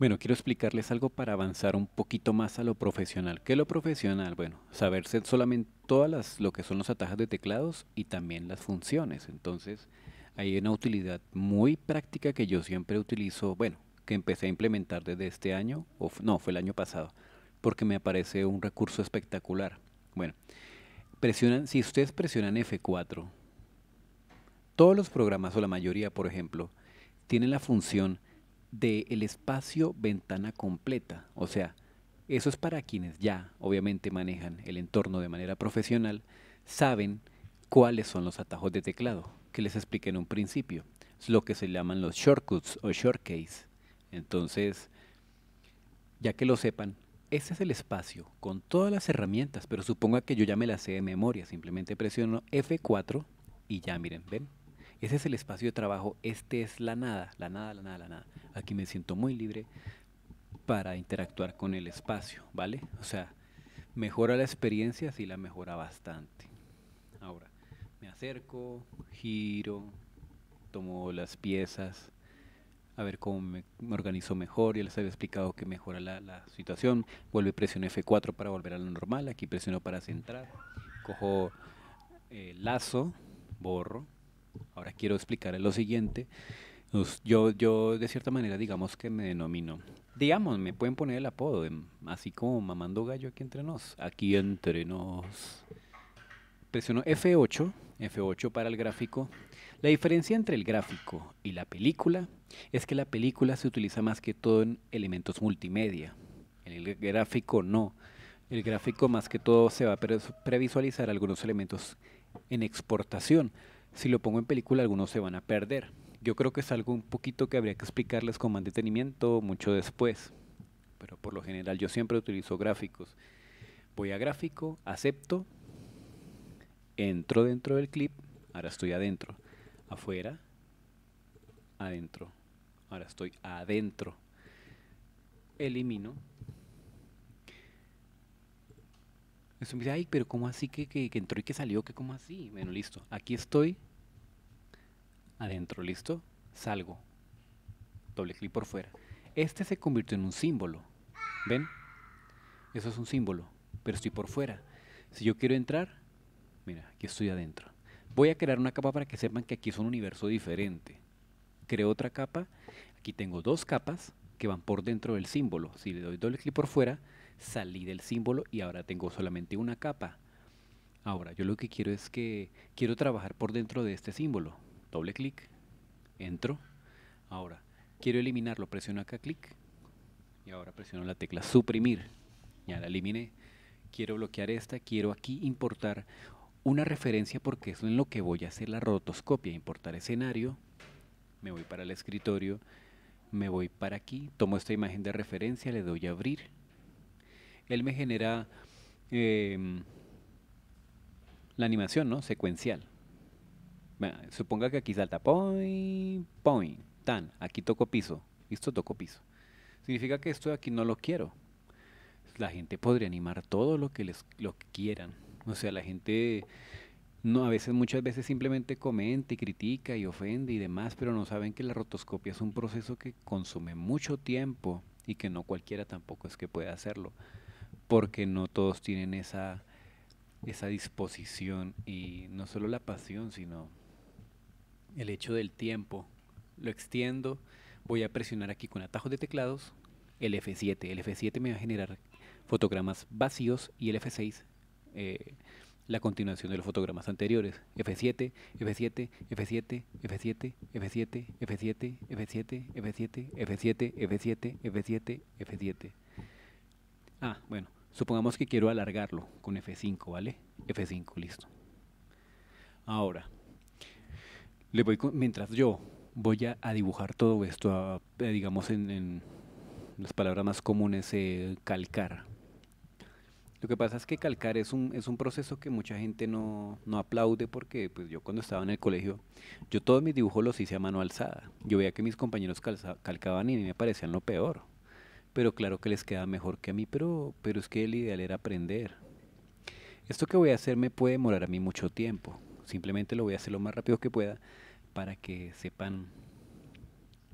Bueno, quiero explicarles algo para avanzar un poquito más a lo profesional. ¿Qué es lo profesional? Bueno, saberse solamente todas las, lo que son los atajos de teclados y también las funciones. Entonces, hay una utilidad muy práctica que yo siempre utilizo, bueno, que empecé a implementar desde este año, o no, fue el año pasado, porque me parece un recurso espectacular. Bueno, presionan, si ustedes presionan F4, todos los programas o la mayoría, por ejemplo, tienen la función del el espacio ventana completa. O sea, eso es para quienes ya obviamente manejan el entorno de manera profesional, saben cuáles son los atajos de teclado, que les expliqué en un principio. Es lo que se llaman los shortcuts o shortcase Entonces, ya que lo sepan, ese es el espacio con todas las herramientas, pero suponga que yo ya me las sé de memoria, simplemente presiono F4 y ya miren, ven, ese es el espacio de trabajo, este es la nada, la nada, la nada, la nada. Aquí me siento muy libre para interactuar con el espacio, ¿vale? O sea, mejora la experiencia, sí la mejora bastante. Ahora, me acerco, giro, tomo las piezas, a ver cómo me, organizo mejor, ya les había explicado que mejora la, situación vuelvo y presiono F4 para volver a lo normal, aquí presiono para centrar, cojo eh, lazo, borro, Ahora quiero explicar lo siguiente. Yo, yo de cierta manera, digamos que me denomino, digamos, me pueden poner el apodo, em, así como mamando gallo aquí entre nos, aquí entre nos. Presiono F8, F8 para el gráfico. La diferencia entre el gráfico y la película es que la película se utiliza más que todo en elementos multimedia. En El gráfico no. El gráfico más que todo se va a previsualizar algunos elementos en exportación si lo pongo en película algunos se van a perder. Yo creo que es algo un poquito que habría que explicarles con más detenimiento mucho después. Pero por lo general yo siempre utilizo gráficos. Voy a gráfico, acepto, entro dentro del clip, ahora estoy adentro. Afuera, adentro. Ahora estoy adentro. Elimino, eso me dice, ay, pero ¿cómo así que, que, entró y que salió? ¿Qué ¿Cómo así? Bueno, listo. Aquí estoy. Adentro, listo. Salgo. Doble clic por fuera. Este se convirtió en un símbolo. ¿Ven? Eso es un símbolo. Pero estoy por fuera. Si yo quiero entrar, mira, aquí estoy adentro. Voy a crear una capa para que sepan que aquí es un universo diferente. Creo otra capa. Aquí tengo dos capas que van por dentro del símbolo. Si le doy doble clic por fuera, salí del símbolo y ahora tengo solamente una capa. Ahora, yo lo que quiero es que quiero trabajar por dentro de este símbolo. Doble clic, entro. Ahora, quiero eliminarlo, presiono acá clic y ahora presiono la tecla suprimir. Ya la eliminé. Quiero bloquear esta, quiero aquí importar una referencia porque es en lo que voy a hacer la rotoscopia, importar escenario. Me voy para el escritorio, me voy para aquí, tomo esta imagen de referencia, le doy a abrir él me genera em, la animación, ¿no? Secuencial. suponga que aquí salta point, point, tan, aquí toco piso, Esto toco piso. Significa que esto de aquí no lo quiero. La gente podría animar todo lo que les lo quieran. O sea, la gente no, a veces, muchas veces simplemente comenta y critica y ofende y demás, pero no saben que la rotoscopia es un proceso que consume mucho tiempo y que no cualquiera tampoco es que pueda hacerlo porque no todos tienen esa, esa disposición y no solo la pasión, sino el hecho del tiempo. Lo extiendo, voy a presionar aquí con atajos de teclados el F7. El F7 me va a generar fotogramas vacíos y el F6 la continuación de los fotogramas anteriores. F7, F7, F7, F7, F7, F7, F7, F7, F7, F7, F7, F7. F7. Ah, bueno. Supongamos que quiero alargarlo con F5, ¿vale? F5, listo. Ahora, le voy mientras yo voy a, dibujar todo esto, eh, digamos en, las palabras más comunes, eh, calcar. Lo que pasa es que calcar es un, es un proceso que mucha gente no, aplaude porque pues, yo cuando estaba en el colegio, yo todos mis dibujos los hice a mano alzada. Yo veía que mis compañeros calcaban y me parecían lo peor pero claro que les queda mejor que a mí, pero, pero es que el ideal era aprender. Esto que voy a hacer me puede demorar a mí mucho tiempo, simplemente lo voy a hacer lo más rápido que pueda para que sepan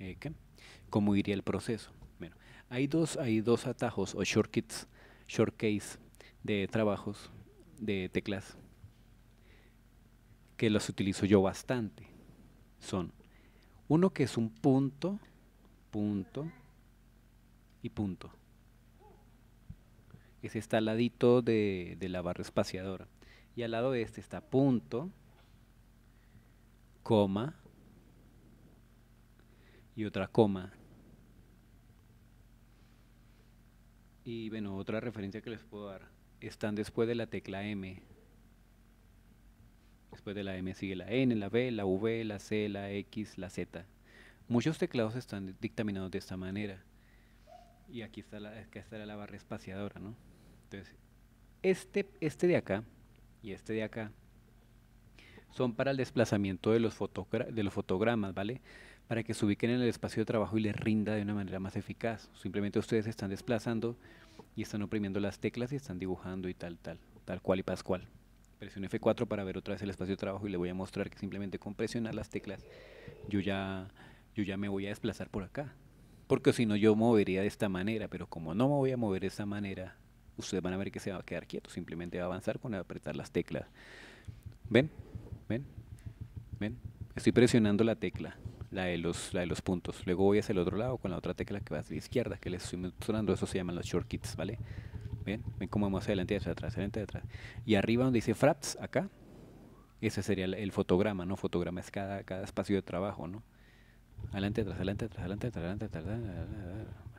eh, cómo iría el proceso. Bueno, hay dos, hay dos atajos o shortcuts, shortcase de trabajos de teclas que los utilizo yo bastante. Son uno que es un punto, punto, y punto. Ese está este al ladito de, de la barra espaciadora. Y al lado de este está punto, coma y otra coma. Y bueno, otra referencia que les puedo dar. Están después de la tecla M. Después de la M sigue la N, la B, la V, la C, la X, la Z. Muchos teclados están dictaminados de esta manera y aquí está la, que la barra espaciadora, ¿no? Entonces, este, este de acá y este de acá son para el desplazamiento de los, de los fotogramas, ¿vale? Para que se ubiquen en el espacio de trabajo y les rinda de una manera más eficaz. Simplemente ustedes están desplazando y están oprimiendo las teclas y están dibujando y tal, tal, tal cual y pascual. Presione F4 para ver otra vez el espacio de trabajo y le voy a mostrar que simplemente con presionar las teclas yo ya, yo ya me voy a desplazar por acá porque si no yo movería de esta manera, pero como no me voy a mover de esta manera, ustedes van a ver que se va a quedar quieto, simplemente va a avanzar con apretar las teclas. ¿Ven? ¿Ven? ¿Ven? Estoy presionando la tecla, la de los, de los puntos. Luego voy hacia el otro lado con la otra tecla que va hacia la izquierda, que les estoy mostrando, eso se llaman los shortcuts, ¿vale? ¿Ven? ¿Ven cómo vamos adelante y hacia atrás, adelante y atrás? Y arriba donde dice fraps, acá, ese sería el, fotograma, ¿no? Fotograma es cada, cada espacio de trabajo, ¿no? Adelante, tras adelante, tras adelante, tras adelante, adelante.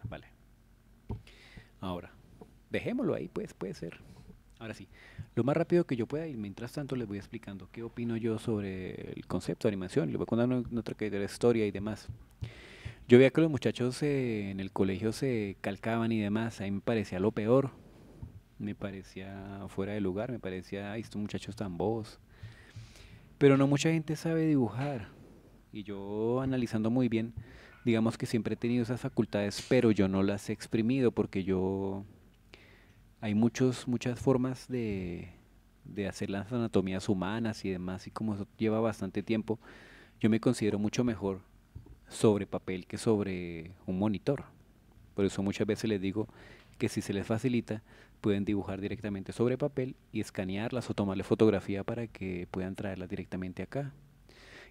Vale. Ahora, dejémoslo ahí, pues, puede ser. Ahora sí, lo más rápido que yo pueda y mientras tanto les voy explicando qué opino yo sobre el concepto de animación. Les voy a contar otra que de la historia y demás. Yo veía que los muchachos eh, en el colegio se calcaban y demás. A me parecía lo peor. Me parecía fuera de lugar. Me parecía, ay, estos muchachos tan bobos. Pero no mucha gente sabe dibujar. Y yo analizando muy bien, digamos que siempre he tenido esas facultades, pero yo no las he exprimido porque yo... Hay muchos, muchas formas de, de hacer las anatomías humanas y demás, y como eso lleva bastante tiempo, yo me considero mucho mejor sobre papel que sobre un monitor. Por eso muchas veces les digo que si se les facilita, pueden dibujar directamente sobre papel y escanearlas o tomarle fotografía para que puedan traerlas directamente acá.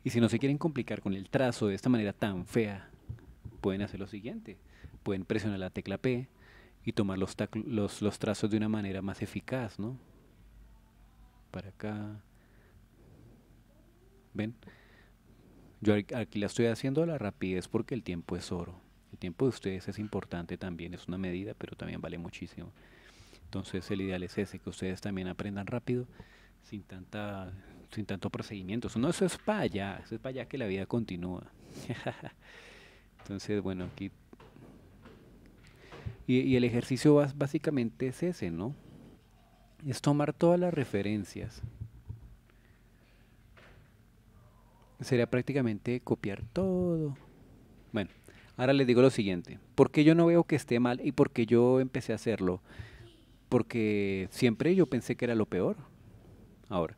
Y si no se quieren complicar con el trazo de esta manera tan fea, pueden hacer lo siguiente. Pueden presionar la tecla P y tomar los, trazos de una manera más eficaz, ¿no? Para acá. ¿Ven? Yo aquí la estoy haciendo a la rapidez porque el tiempo es oro. El tiempo de ustedes es importante también, es una medida, pero también vale muchísimo. Entonces el ideal es ese, que ustedes también aprendan rápido, sin tanta sin tanto procedimiento. No, eso es para allá, eso es para allá que la vida continúa. Entonces, bueno, aquí... Y, y el ejercicio básicamente es ese, ¿no? Es tomar todas las referencias. Sería prácticamente copiar todo. Bueno, ahora les digo lo siguiente. ¿Por qué yo no veo que esté mal y por qué yo empecé a hacerlo? Porque siempre yo pensé que era lo peor. Ahora,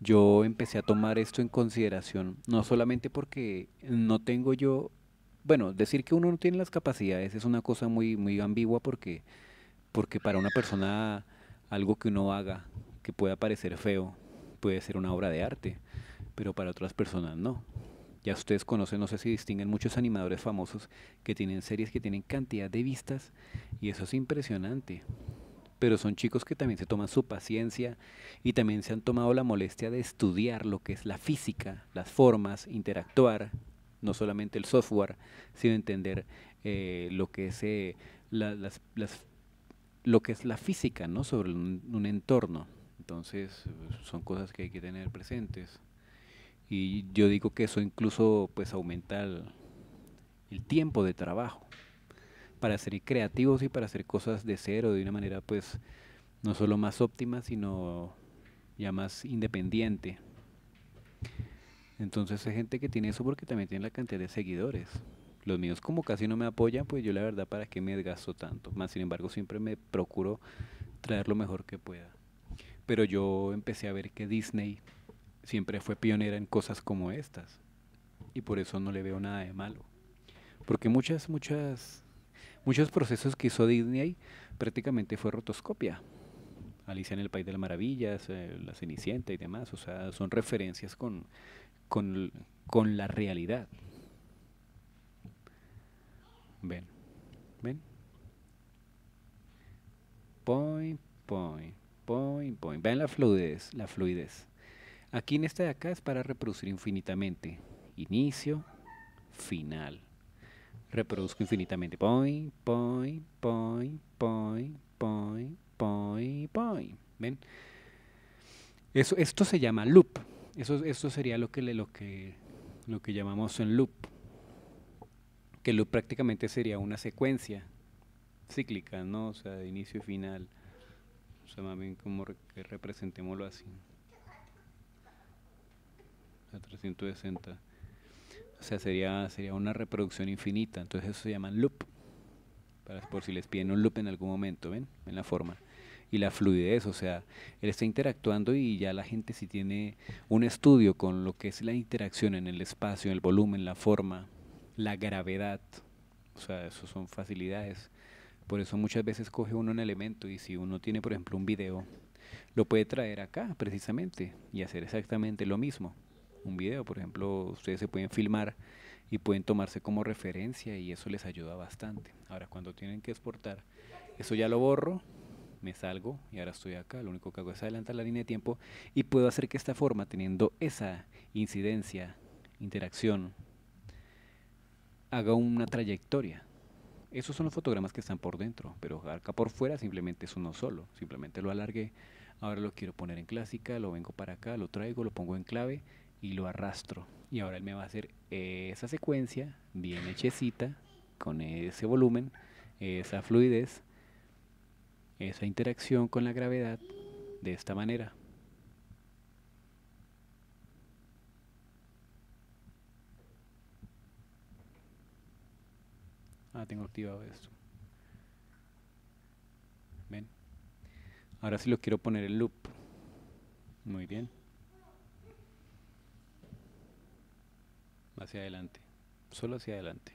yo empecé a tomar esto en consideración, no solamente porque no tengo yo, bueno, decir que uno no tiene las capacidades es una cosa muy, muy ambigua porque, porque para una persona algo que uno haga que pueda parecer feo puede ser una obra de arte, pero para otras personas no. Ya ustedes conocen, no sé si distinguen muchos animadores famosos que tienen series que tienen cantidad de vistas y eso es impresionante pero son chicos que también se toman su paciencia y también se han tomado la molestia de estudiar lo que es la física, las formas, interactuar, no solamente el software, sino entender eh, eh, lo que es la, física, ¿no? Sobre un, entorno. Entonces son cosas que hay que tener presentes. Y yo digo que eso incluso pues aumenta el tiempo de trabajo para ser creativos y para hacer cosas de cero, de una manera pues no solo más óptima, sino ya más independiente. Entonces hay gente que tiene eso porque también tiene la cantidad de seguidores. Los míos como casi no me apoyan, pues yo la verdad para qué me desgasto tanto. Más sin embargo siempre me procuro traer lo mejor que pueda. Pero yo empecé a ver que Disney siempre fue pionera en cosas como estas. Y por eso no le veo nada de malo. Porque muchas, muchas Muchos procesos que hizo Disney prácticamente fue rotoscopia. Alicia en el País de las Maravillas, eh, La Cenicienta y demás, o sea, son referencias con, con, la realidad. Ven, ven. Point, point, point, point. Vean la fluidez, la fluidez. Aquí en esta de acá es para reproducir infinitamente. Inicio, final reproduzco infinitamente. Point, poi, poi, poi, poi, poi, poi. ¿Ven? Eso, esto se llama loop. Eso, esto sería lo que, lo, que, lo que llamamos en loop. Que loop prácticamente sería una secuencia cíclica, ¿no? O sea, de inicio y final. O sea, más bien como que representémoslo así. A 360. O sea, sería, sería una reproducción infinita. Entonces eso se llama loop. Para, por si les piden un loop en algún momento, ¿ven? En la forma. Y la fluidez, o sea, él está interactuando y ya la gente si tiene un estudio con lo que es la interacción en el espacio, en el volumen, la forma, la gravedad. O sea, eso son facilidades. Por eso muchas veces coge uno un elemento y si uno tiene, por ejemplo, un video, lo puede traer acá precisamente y hacer exactamente lo mismo un video. Por ejemplo, ustedes se pueden filmar y pueden tomarse como referencia y eso les ayuda bastante. Ahora, cuando tienen que exportar, eso ya lo borro, me salgo y ahora estoy acá. Lo único que hago es adelantar la línea de tiempo y puedo hacer que esta forma, teniendo esa incidencia, interacción, haga una trayectoria. Esos son los fotogramas que están por dentro, pero acá por fuera simplemente es uno solo. Simplemente lo alargué. Ahora lo quiero poner en clásica, lo vengo para acá, lo traigo, lo pongo en clave y lo arrastro. Y ahora él me va a hacer esa secuencia bien hechecita, con ese volumen, esa fluidez, esa interacción con la gravedad de esta manera. Ah, tengo activado esto. ¿Ven? Ahora sí lo quiero poner en loop. Muy bien. hacia adelante, solo hacia adelante.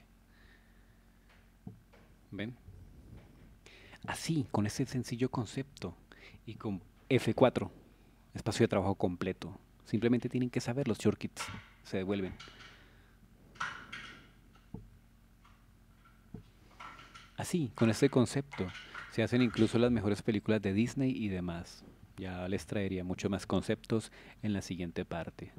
¿Ven? Así, con ese sencillo concepto y con F4, espacio de trabajo completo. Simplemente tienen que saber los shortcuts, se devuelven. Así, con este concepto, se hacen incluso las mejores películas de Disney y demás. Ya les traería mucho más conceptos en la siguiente parte.